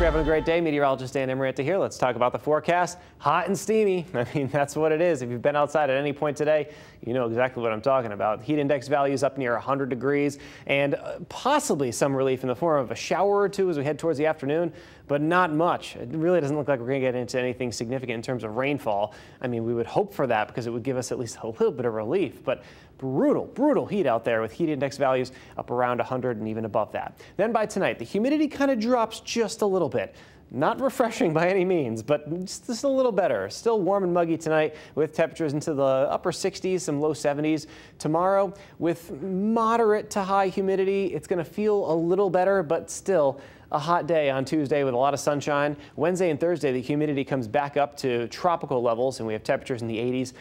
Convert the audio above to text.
you're having a great day. Meteorologist Dan Emiranta here. Let's talk about the forecast. Hot and steamy. I mean, that's what it is. If you've been outside at any point today, you know exactly what I'm talking about. Heat index values up near 100 degrees and uh, possibly some relief in the form of a shower or two as we head towards the afternoon, but not much. It really doesn't look like we're going to get into anything significant in terms of rainfall. I mean, we would hope for that because it would give us at least a little bit of relief, but brutal, brutal heat out there with heat index values up around 100 and even above that. Then by tonight, the humidity kind of drops just a little bit. Not refreshing by any means, but just a little better. Still warm and muggy tonight with temperatures into the upper 60s, some low 70s. Tomorrow, with moderate to high humidity, it's going to feel a little better, but still a hot day on Tuesday with a lot of sunshine. Wednesday and Thursday, the humidity comes back up to tropical levels, and we have temperatures in the 80s